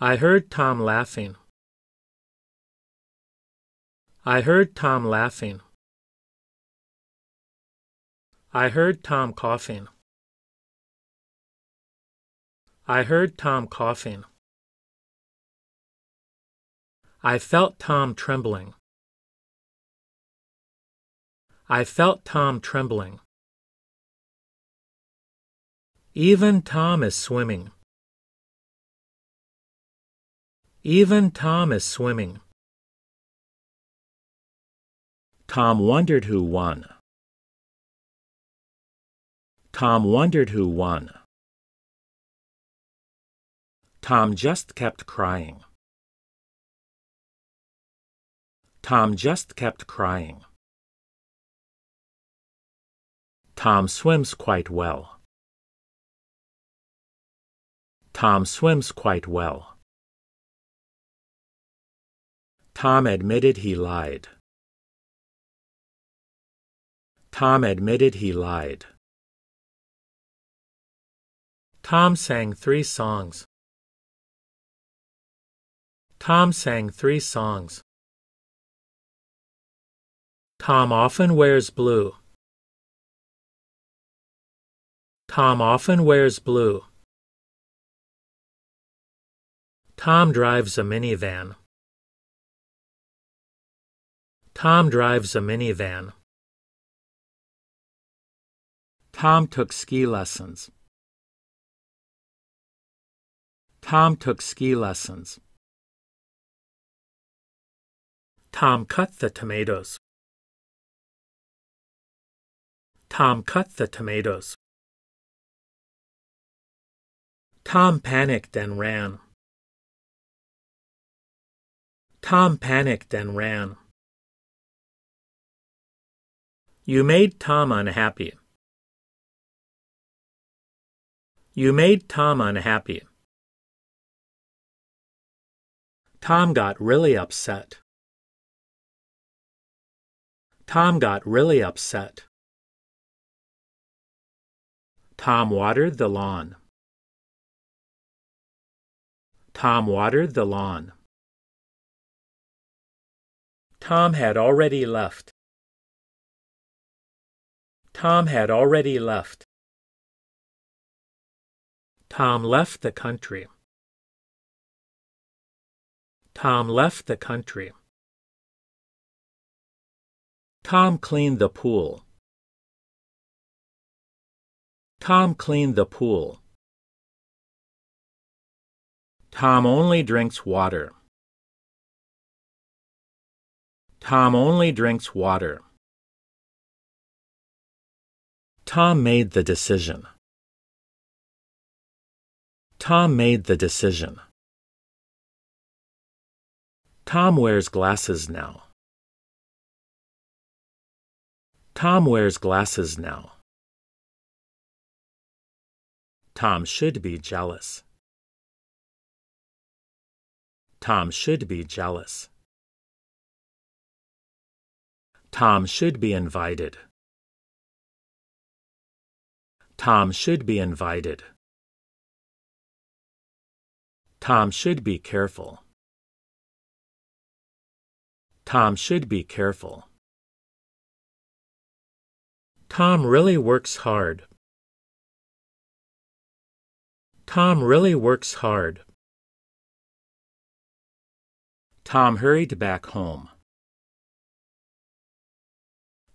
I heard Tom laughing. I heard Tom laughing. I heard Tom coughing. I heard Tom coughing. I felt Tom trembling. I felt Tom trembling. Even Tom is swimming. Even Tom is swimming. Tom wondered who won. Tom wondered who won. Tom just kept crying. Tom just kept crying. Tom swims quite well. Tom swims quite well. Tom admitted he lied. Tom admitted he lied. Tom sang three songs. Tom sang three songs. Tom often wears blue. Tom often wears blue. Tom drives a minivan. Tom drives a minivan. Tom took ski lessons. Tom took ski lessons. Tom cut the tomatoes. Tom cut the tomatoes. Tom panicked and ran. Tom panicked and ran. You made Tom unhappy. You made Tom unhappy. Tom got really upset. Tom got really upset. Tom watered the lawn. Tom watered the lawn. Tom had already left. Tom had already left. Tom left the country. Tom left the country. Tom cleaned the pool. Tom cleaned the pool. Tom only drinks water. Tom only drinks water. Tom made the decision. Tom made the decision. Tom wears glasses now. Tom wears glasses now. Tom should be jealous. Tom should be jealous. Tom should be invited. Tom should be invited. Tom should be careful. Tom should be careful. Tom really works hard. Tom really works hard. Tom hurried back home.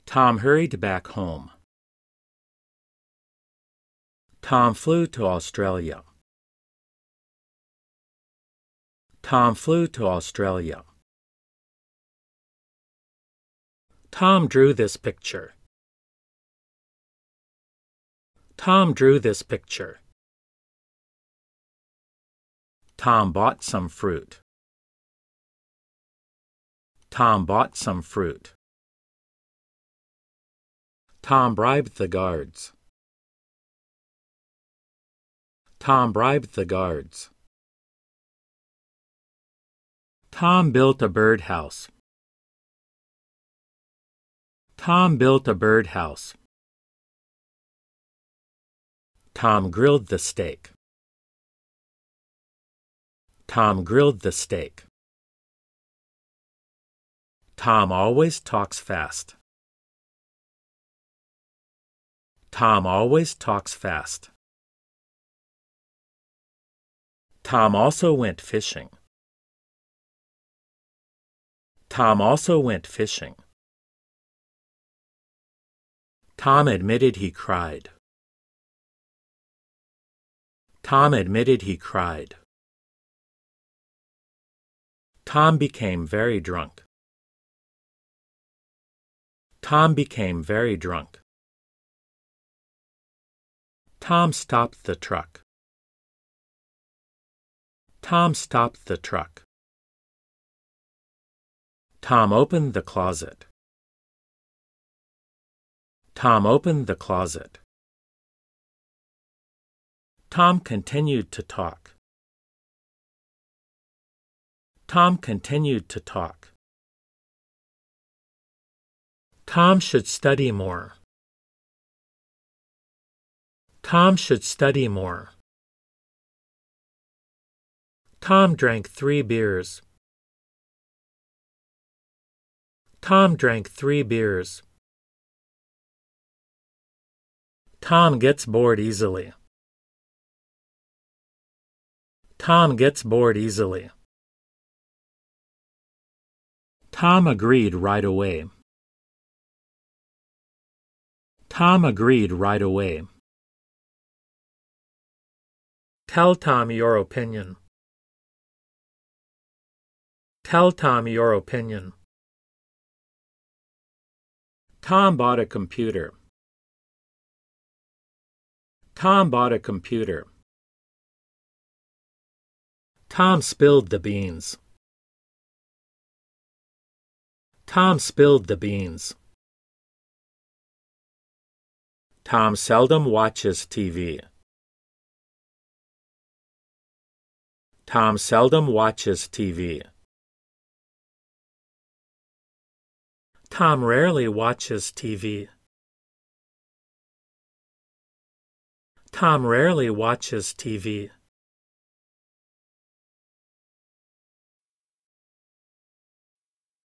Tom hurried back home. Tom flew to Australia. Tom flew to Australia. Tom drew this picture. Tom drew this picture. Tom bought some fruit. Tom bought some fruit. Tom bribed the guards. Tom bribed the guards. Tom built a birdhouse. Tom built a birdhouse. Tom grilled the steak. Tom grilled the steak. Tom always talks fast. Tom always talks fast. Tom also went fishing. Tom also went fishing. Tom admitted he cried. Tom admitted he cried. Tom became very drunk. Tom became very drunk. Tom stopped the truck. Tom stopped the truck. Tom opened the closet. Tom opened the closet. Tom continued to talk. Tom continued to talk. Tom should study more. Tom should study more. Tom drank three beers. Tom drank three beers. Tom gets bored easily. Tom gets bored easily. Tom agreed right away. Tom agreed right away. Tell Tom your opinion. Tell Tom your opinion. Tom bought a computer. Tom bought a computer. Tom spilled the beans. Tom spilled the beans. Tom seldom watches TV. Tom seldom watches TV. Tom rarely watches TV. Tom rarely watches TV.